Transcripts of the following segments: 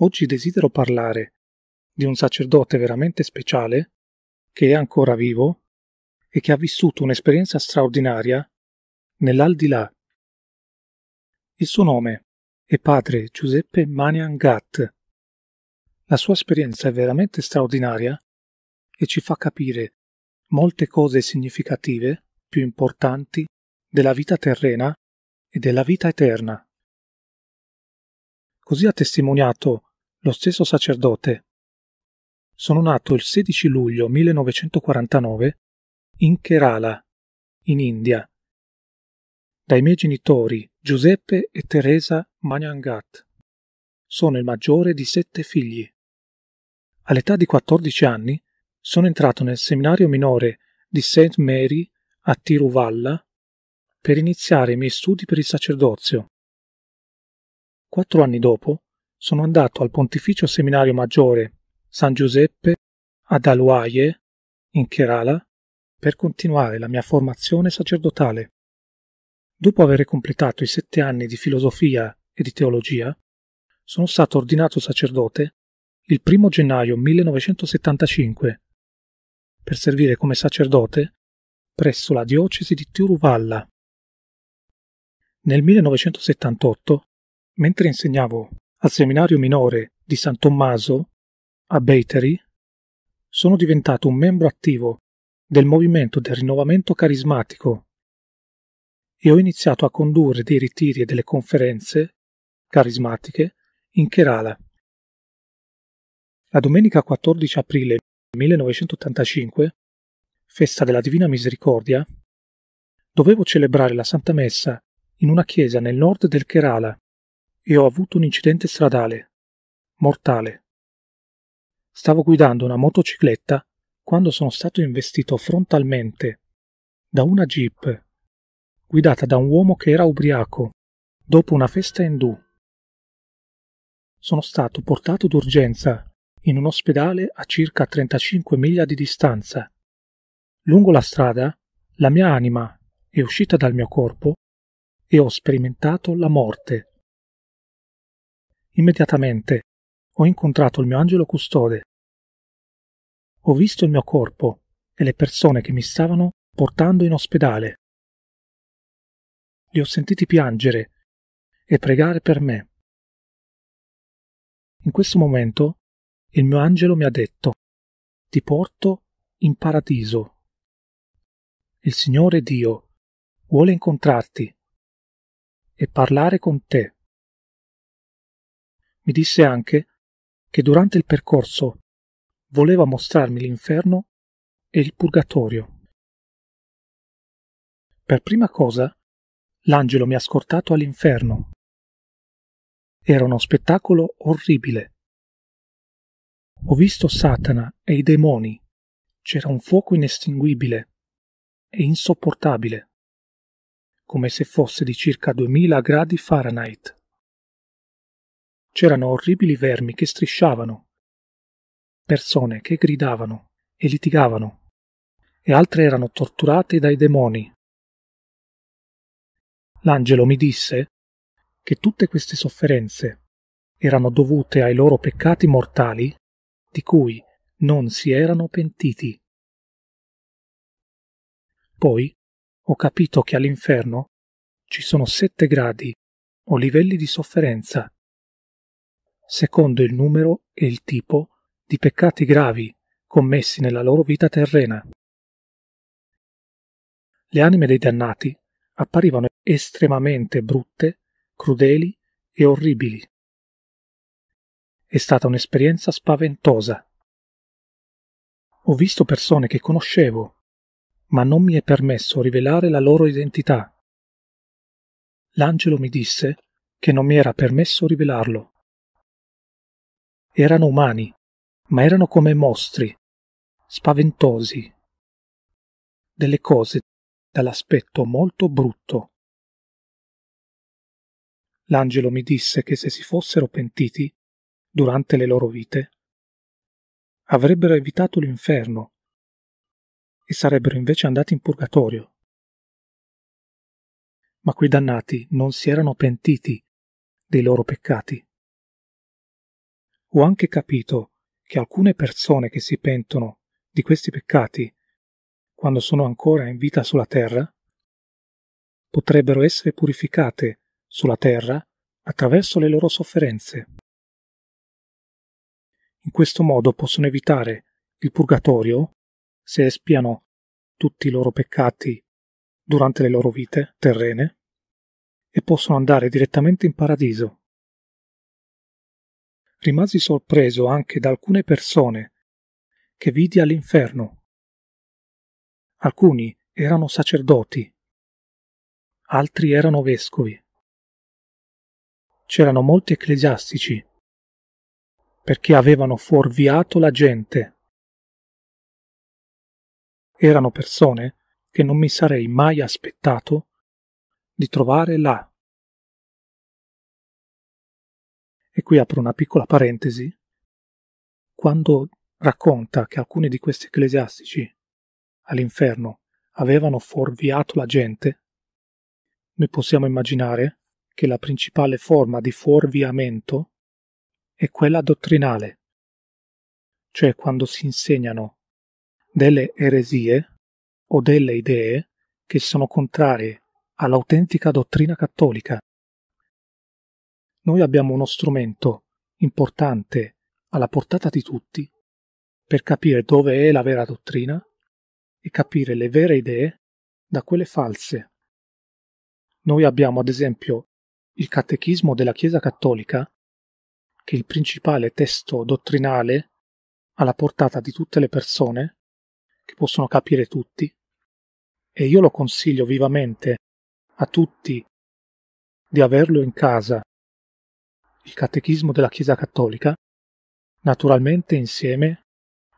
Oggi desidero parlare di un sacerdote veramente speciale, che è ancora vivo e che ha vissuto un'esperienza straordinaria nell'aldilà. Il suo nome è padre Giuseppe Manian Gatt. La sua esperienza è veramente straordinaria e ci fa capire molte cose significative, più importanti, della vita terrena e della vita eterna. Così ha testimoniato lo stesso sacerdote. Sono nato il 16 luglio 1949 in Kerala, in India, dai miei genitori Giuseppe e Teresa Manyangat. Sono il maggiore di sette figli. All'età di 14 anni sono entrato nel seminario minore di St. Mary a Tiruvalla per iniziare i miei studi per il sacerdozio. Quattro anni dopo sono andato al Pontificio Seminario Maggiore San Giuseppe ad Aluaye, in Kerala, per continuare la mia formazione sacerdotale. Dopo aver completato i sette anni di filosofia e di teologia, sono stato ordinato sacerdote il 1 gennaio 1975 per servire come sacerdote presso la diocesi di Tiruvalla. Nel 1978, mentre insegnavo al seminario minore di San Tommaso, a Beiteri, sono diventato un membro attivo del movimento del rinnovamento carismatico e ho iniziato a condurre dei ritiri e delle conferenze carismatiche in Kerala. La domenica 14 aprile 1985, festa della Divina Misericordia, dovevo celebrare la Santa Messa in una chiesa nel nord del Kerala e ho avuto un incidente stradale. Mortale. Stavo guidando una motocicletta quando sono stato investito frontalmente da una jeep guidata da un uomo che era ubriaco dopo una festa indù. Sono stato portato d'urgenza in un ospedale a circa 35 miglia di distanza. Lungo la strada, la mia anima è uscita dal mio corpo e ho sperimentato la morte. Immediatamente ho incontrato il mio angelo custode. Ho visto il mio corpo e le persone che mi stavano portando in ospedale. Li ho sentiti piangere e pregare per me. In questo momento il mio angelo mi ha detto, ti porto in paradiso. Il Signore Dio vuole incontrarti e parlare con te. Mi disse anche che durante il percorso voleva mostrarmi l'inferno e il purgatorio. Per prima cosa, l'angelo mi ha scortato all'inferno. Era uno spettacolo orribile. Ho visto Satana e i demoni. C'era un fuoco inestinguibile e insopportabile, come se fosse di circa 2000 gradi Fahrenheit c'erano orribili vermi che strisciavano, persone che gridavano e litigavano, e altre erano torturate dai demoni. L'angelo mi disse che tutte queste sofferenze erano dovute ai loro peccati mortali di cui non si erano pentiti. Poi ho capito che all'inferno ci sono sette gradi o livelli di sofferenza secondo il numero e il tipo di peccati gravi commessi nella loro vita terrena. Le anime dei dannati apparivano estremamente brutte, crudeli e orribili. È stata un'esperienza spaventosa. Ho visto persone che conoscevo, ma non mi è permesso rivelare la loro identità. L'angelo mi disse che non mi era permesso rivelarlo. Erano umani, ma erano come mostri, spaventosi, delle cose dall'aspetto molto brutto. L'angelo mi disse che se si fossero pentiti, durante le loro vite, avrebbero evitato l'inferno e sarebbero invece andati in purgatorio. Ma quei dannati non si erano pentiti dei loro peccati ho anche capito che alcune persone che si pentono di questi peccati, quando sono ancora in vita sulla terra, potrebbero essere purificate sulla terra attraverso le loro sofferenze. In questo modo possono evitare il purgatorio se espiano tutti i loro peccati durante le loro vite terrene e possono andare direttamente in paradiso rimasi sorpreso anche da alcune persone che vidi all'inferno. Alcuni erano sacerdoti, altri erano vescovi. C'erano molti ecclesiastici, perché avevano fuorviato la gente. Erano persone che non mi sarei mai aspettato di trovare là. E qui apro una piccola parentesi. Quando racconta che alcuni di questi ecclesiastici all'inferno avevano fuorviato la gente, noi possiamo immaginare che la principale forma di fuorviamento è quella dottrinale, cioè quando si insegnano delle eresie o delle idee che sono contrarie all'autentica dottrina cattolica noi abbiamo uno strumento importante alla portata di tutti per capire dove è la vera dottrina e capire le vere idee da quelle false. Noi abbiamo ad esempio il Catechismo della Chiesa Cattolica, che è il principale testo dottrinale alla portata di tutte le persone, che possono capire tutti, e io lo consiglio vivamente a tutti di averlo in casa il Catechismo della Chiesa Cattolica, naturalmente insieme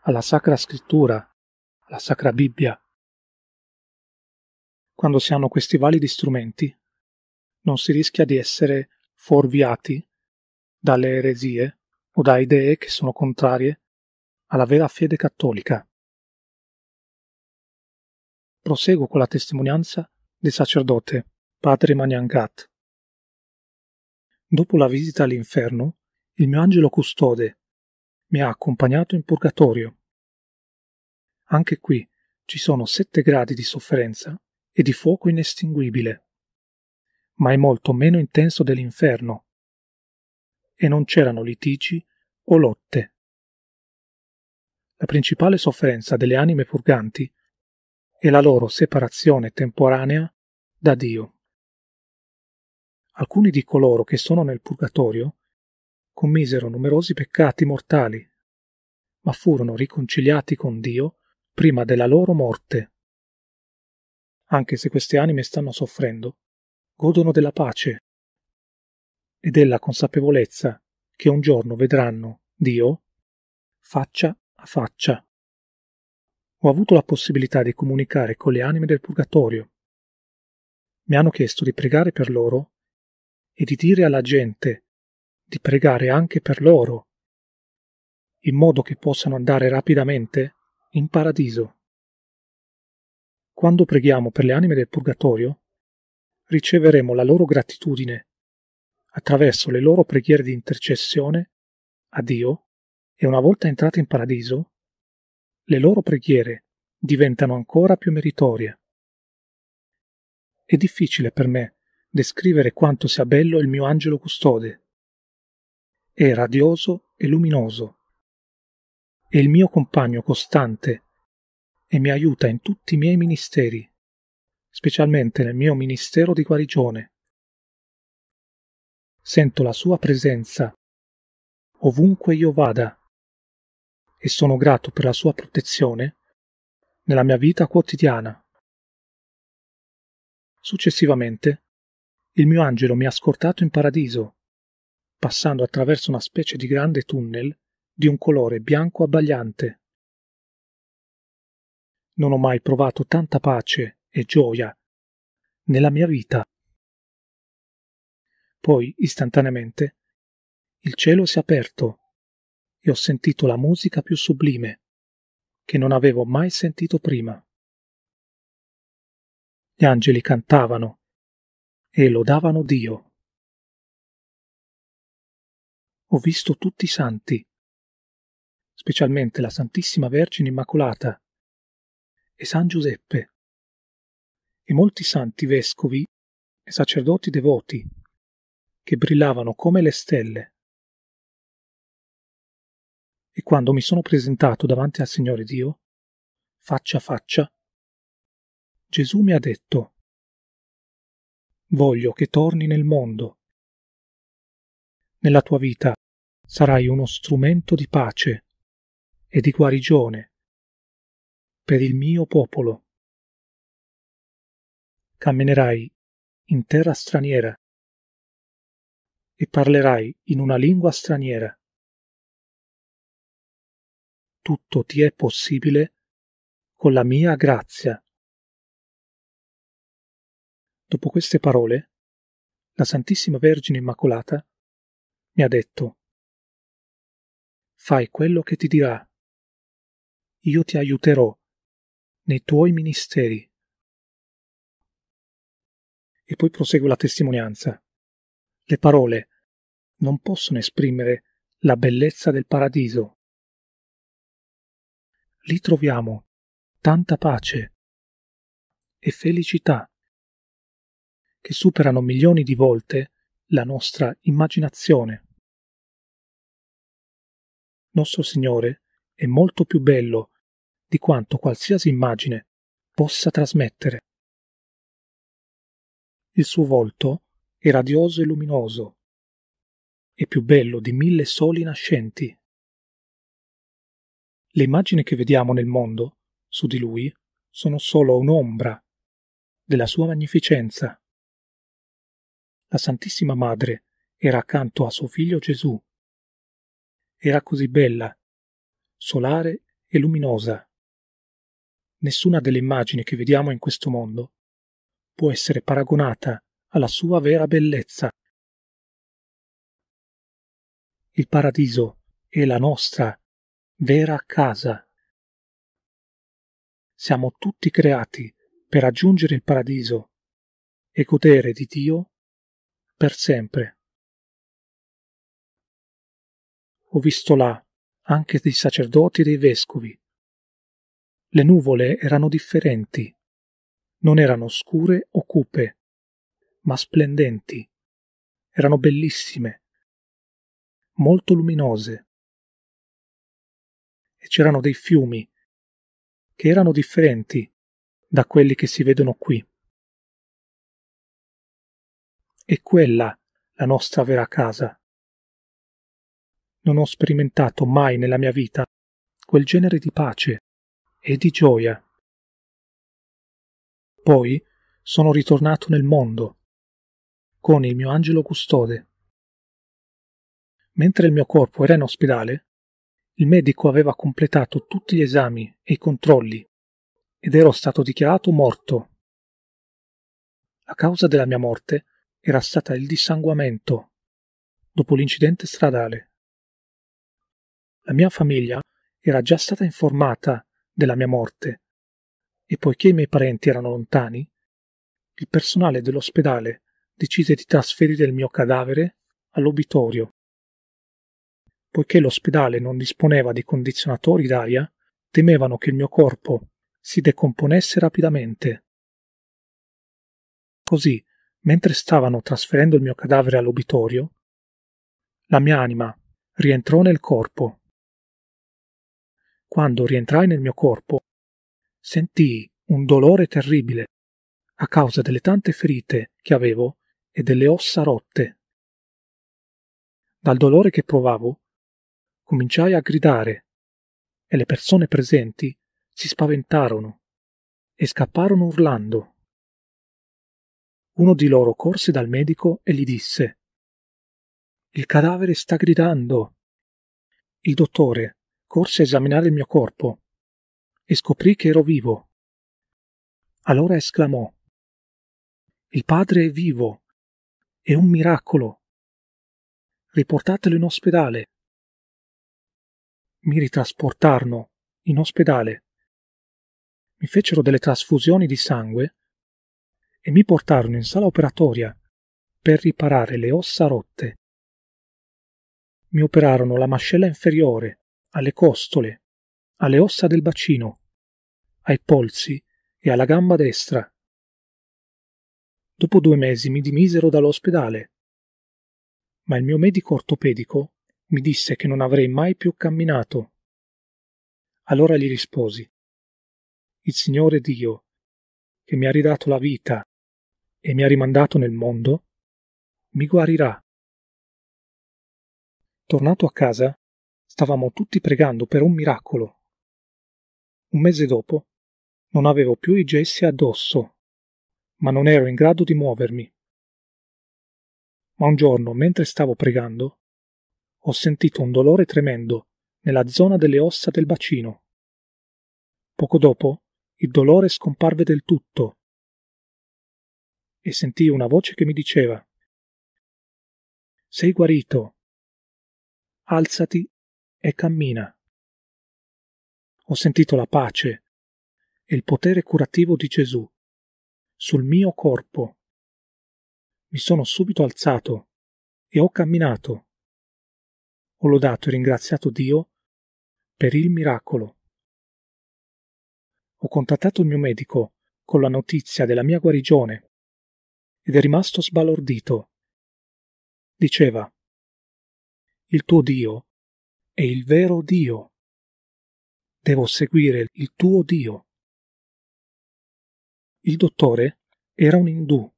alla Sacra Scrittura, alla Sacra Bibbia. Quando si hanno questi validi strumenti, non si rischia di essere fuorviati dalle eresie o da idee che sono contrarie alla vera fede cattolica. Proseguo con la testimonianza del sacerdote, padre Manyangat. Dopo la visita all'inferno, il mio angelo custode mi ha accompagnato in purgatorio. Anche qui ci sono sette gradi di sofferenza e di fuoco inestinguibile, ma è molto meno intenso dell'inferno e non c'erano litigi o lotte. La principale sofferenza delle anime purganti è la loro separazione temporanea da Dio alcuni di coloro che sono nel purgatorio commisero numerosi peccati mortali, ma furono riconciliati con Dio prima della loro morte. Anche se queste anime stanno soffrendo, godono della pace e della consapevolezza che un giorno vedranno Dio faccia a faccia. Ho avuto la possibilità di comunicare con le anime del purgatorio. Mi hanno chiesto di pregare per loro e di dire alla gente di pregare anche per loro, in modo che possano andare rapidamente in paradiso. Quando preghiamo per le anime del purgatorio, riceveremo la loro gratitudine attraverso le loro preghiere di intercessione a Dio e una volta entrate in paradiso, le loro preghiere diventano ancora più meritorie. È difficile per me descrivere quanto sia bello il mio angelo custode. È radioso e luminoso. È il mio compagno costante e mi aiuta in tutti i miei ministeri, specialmente nel mio ministero di guarigione. Sento la sua presenza ovunque io vada e sono grato per la sua protezione nella mia vita quotidiana. Successivamente il mio angelo mi ha scortato in paradiso, passando attraverso una specie di grande tunnel di un colore bianco abbagliante. Non ho mai provato tanta pace e gioia nella mia vita. Poi, istantaneamente, il cielo si è aperto e ho sentito la musica più sublime che non avevo mai sentito prima. Gli angeli cantavano e lodavano Dio. Ho visto tutti i santi, specialmente la Santissima Vergine Immacolata e San Giuseppe, e molti santi vescovi e sacerdoti devoti che brillavano come le stelle. E quando mi sono presentato davanti al Signore Dio, faccia a faccia, Gesù mi ha detto voglio che torni nel mondo. Nella tua vita sarai uno strumento di pace e di guarigione per il mio popolo. Camminerai in terra straniera e parlerai in una lingua straniera. Tutto ti è possibile con la mia grazia. Dopo queste parole, la Santissima Vergine Immacolata mi ha detto Fai quello che ti dirà. Io ti aiuterò nei tuoi ministeri. E poi prosegue la testimonianza. Le parole non possono esprimere la bellezza del paradiso. Lì troviamo tanta pace e felicità che superano milioni di volte la nostra immaginazione. Nostro Signore è molto più bello di quanto qualsiasi immagine possa trasmettere. Il suo volto è radioso e luminoso, è più bello di mille soli nascenti. Le immagini che vediamo nel mondo su di lui sono solo un'ombra della sua magnificenza la Santissima Madre era accanto a suo figlio Gesù. Era così bella, solare e luminosa. Nessuna delle immagini che vediamo in questo mondo può essere paragonata alla sua vera bellezza. Il paradiso è la nostra vera casa. Siamo tutti creati per raggiungere il paradiso e godere di Dio per sempre. Ho visto là anche dei sacerdoti e dei vescovi. Le nuvole erano differenti, non erano scure o cupe, ma splendenti, erano bellissime, molto luminose. E c'erano dei fiumi che erano differenti da quelli che si vedono qui. È quella la nostra vera casa. Non ho sperimentato mai nella mia vita quel genere di pace e di gioia. Poi sono ritornato nel mondo con il mio angelo custode. Mentre il mio corpo era in ospedale, il medico aveva completato tutti gli esami e i controlli ed ero stato dichiarato morto. La causa della mia morte era stata il dissanguamento dopo l'incidente stradale. La mia famiglia era già stata informata della mia morte e poiché i miei parenti erano lontani, il personale dell'ospedale decise di trasferire il mio cadavere all'obitorio. Poiché l'ospedale non disponeva di condizionatori d'aria, temevano che il mio corpo si decomponesse rapidamente. Così mentre stavano trasferendo il mio cadavere all'obitorio, la mia anima rientrò nel corpo. Quando rientrai nel mio corpo, sentii un dolore terribile a causa delle tante ferite che avevo e delle ossa rotte. Dal dolore che provavo, cominciai a gridare e le persone presenti si spaventarono e scapparono urlando. Uno di loro corse dal medico e gli disse Il cadavere sta gridando. Il dottore corse a esaminare il mio corpo e scoprì che ero vivo. Allora esclamò Il padre è vivo. È un miracolo. Riportatelo in ospedale. Mi ritrasportarono in ospedale. Mi fecero delle trasfusioni di sangue e mi portarono in sala operatoria per riparare le ossa rotte. Mi operarono la mascella inferiore, alle costole, alle ossa del bacino, ai polsi e alla gamba destra. Dopo due mesi mi dimisero dall'ospedale, ma il mio medico ortopedico mi disse che non avrei mai più camminato. Allora gli risposi, Il Signore Dio, che mi ha ridato la vita e mi ha rimandato nel mondo, mi guarirà. Tornato a casa, stavamo tutti pregando per un miracolo. Un mese dopo, non avevo più i gessi addosso, ma non ero in grado di muovermi. Ma un giorno, mentre stavo pregando, ho sentito un dolore tremendo nella zona delle ossa del bacino. Poco dopo, il dolore scomparve del tutto e sentii una voce che mi diceva Sei guarito. Alzati e cammina. Ho sentito la pace e il potere curativo di Gesù sul mio corpo. Mi sono subito alzato e ho camminato. Ho lodato e ringraziato Dio per il miracolo. Ho contattato il mio medico con la notizia della mia guarigione ed è rimasto sbalordito. Diceva, il tuo Dio è il vero Dio. Devo seguire il tuo Dio. Il dottore era un indù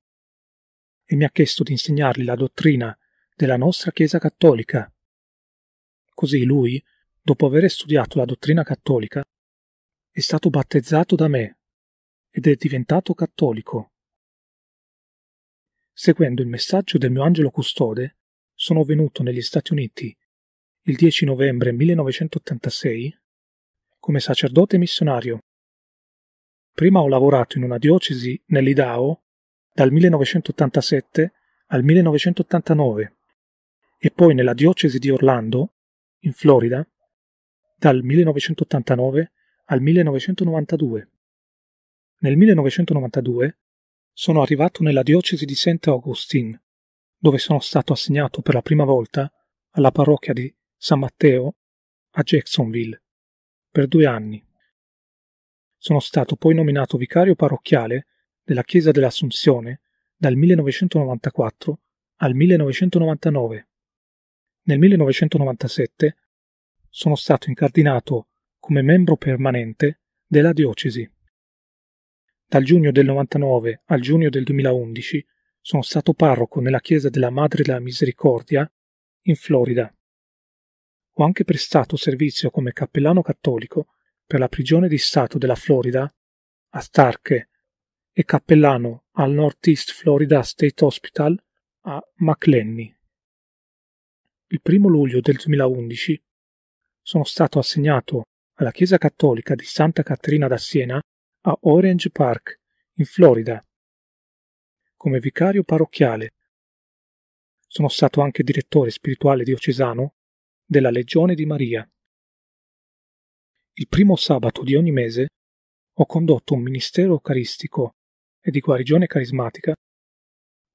e mi ha chiesto di insegnargli la dottrina della nostra Chiesa cattolica. Così lui, dopo aver studiato la dottrina cattolica, è stato battezzato da me ed è diventato cattolico. Seguendo il messaggio del mio angelo custode, sono venuto negli Stati Uniti il 10 novembre 1986 come sacerdote missionario. Prima ho lavorato in una diocesi nell'Idaho dal 1987 al 1989 e poi nella diocesi di Orlando, in Florida, dal 1989 al 1992. Nel 1992 sono arrivato nella diocesi di St. Augustine, dove sono stato assegnato per la prima volta alla parrocchia di San Matteo a Jacksonville per due anni. Sono stato poi nominato vicario parrocchiale della Chiesa dell'Assunzione dal 1994 al 1999. Nel 1997 sono stato incardinato come membro permanente della diocesi. Dal giugno del 99 al giugno del 2011 sono stato parroco nella Chiesa della Madre della Misericordia in Florida. Ho anche prestato servizio come cappellano cattolico per la prigione di Stato della Florida a Starke e cappellano al Northeast Florida State Hospital a McLenny. Il primo luglio del 2011 sono stato assegnato alla Chiesa Cattolica di Santa Caterina da Siena a Orange Park, in Florida, come vicario parrocchiale. Sono stato anche direttore spirituale diocesano della Legione di Maria. Il primo sabato di ogni mese ho condotto un ministero eucaristico e di guarigione carismatica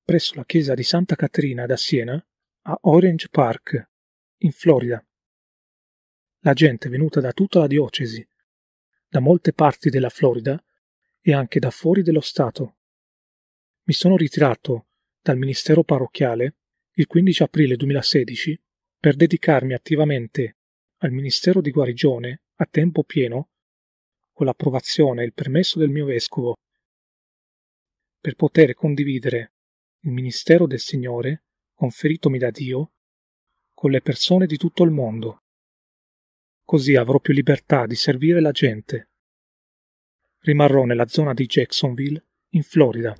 presso la chiesa di Santa Caterina da Siena a Orange Park, in Florida. La gente venuta da tutta la diocesi da molte parti della Florida e anche da fuori dello Stato. Mi sono ritirato dal ministero parrocchiale il 15 aprile 2016 per dedicarmi attivamente al ministero di guarigione a tempo pieno con l'approvazione e il permesso del mio vescovo per poter condividere il ministero del Signore conferitomi da Dio con le persone di tutto il mondo. Così avrò più libertà di servire la gente. Rimarrò nella zona di Jacksonville, in Florida.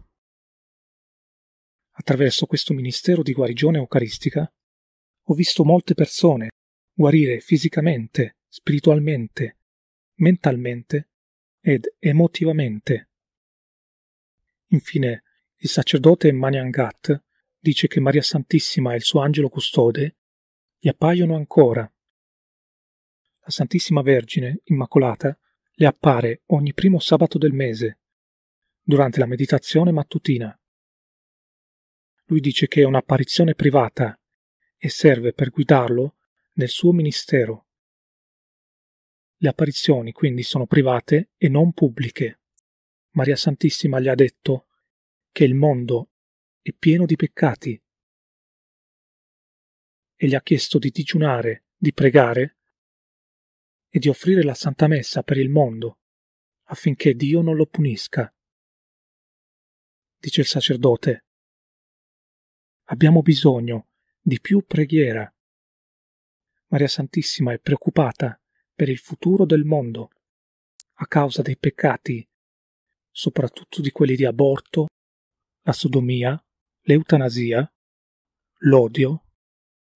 Attraverso questo ministero di guarigione eucaristica ho visto molte persone guarire fisicamente, spiritualmente, mentalmente ed emotivamente. Infine, il sacerdote Maniangat dice che Maria Santissima e il suo angelo custode gli appaiono ancora la Santissima Vergine Immacolata le appare ogni primo sabato del mese, durante la meditazione mattutina. Lui dice che è un'apparizione privata e serve per guidarlo nel suo ministero. Le apparizioni quindi sono private e non pubbliche. Maria Santissima gli ha detto che il mondo è pieno di peccati e gli ha chiesto di digiunare, di pregare e di offrire la Santa Messa per il mondo, affinché Dio non lo punisca. Dice il sacerdote, abbiamo bisogno di più preghiera. Maria Santissima è preoccupata per il futuro del mondo, a causa dei peccati, soprattutto di quelli di aborto, la sodomia, l'eutanasia, l'odio,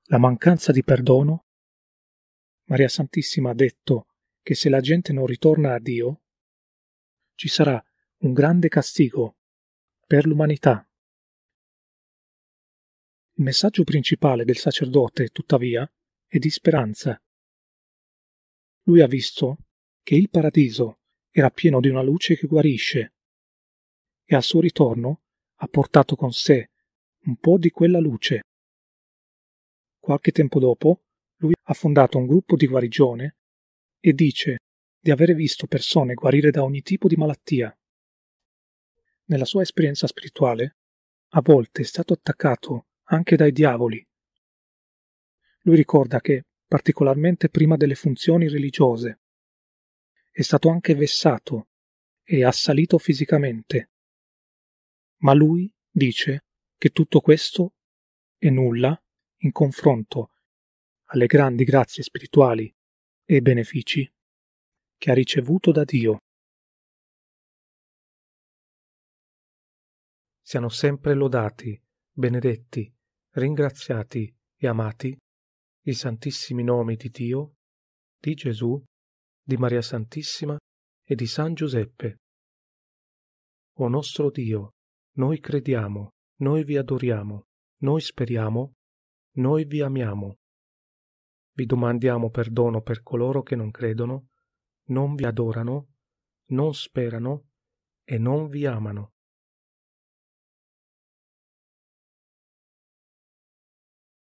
la mancanza di perdono Maria Santissima ha detto che se la gente non ritorna a Dio, ci sarà un grande castigo per l'umanità. Il messaggio principale del sacerdote, tuttavia, è di speranza. Lui ha visto che il paradiso era pieno di una luce che guarisce e al suo ritorno ha portato con sé un po' di quella luce. Qualche tempo dopo lui ha fondato un gruppo di guarigione e dice di avere visto persone guarire da ogni tipo di malattia. Nella sua esperienza spirituale, a volte è stato attaccato anche dai diavoli. Lui ricorda che, particolarmente prima delle funzioni religiose, è stato anche vessato e assalito fisicamente. Ma lui dice che tutto questo è nulla in confronto alle grandi grazie spirituali e benefici che ha ricevuto da Dio. Siano sempre lodati, benedetti, ringraziati e amati i santissimi nomi di Dio, di Gesù, di Maria Santissima e di San Giuseppe. O nostro Dio, noi crediamo, noi vi adoriamo, noi speriamo, noi vi amiamo vi domandiamo perdono per coloro che non credono, non vi adorano, non sperano e non vi amano.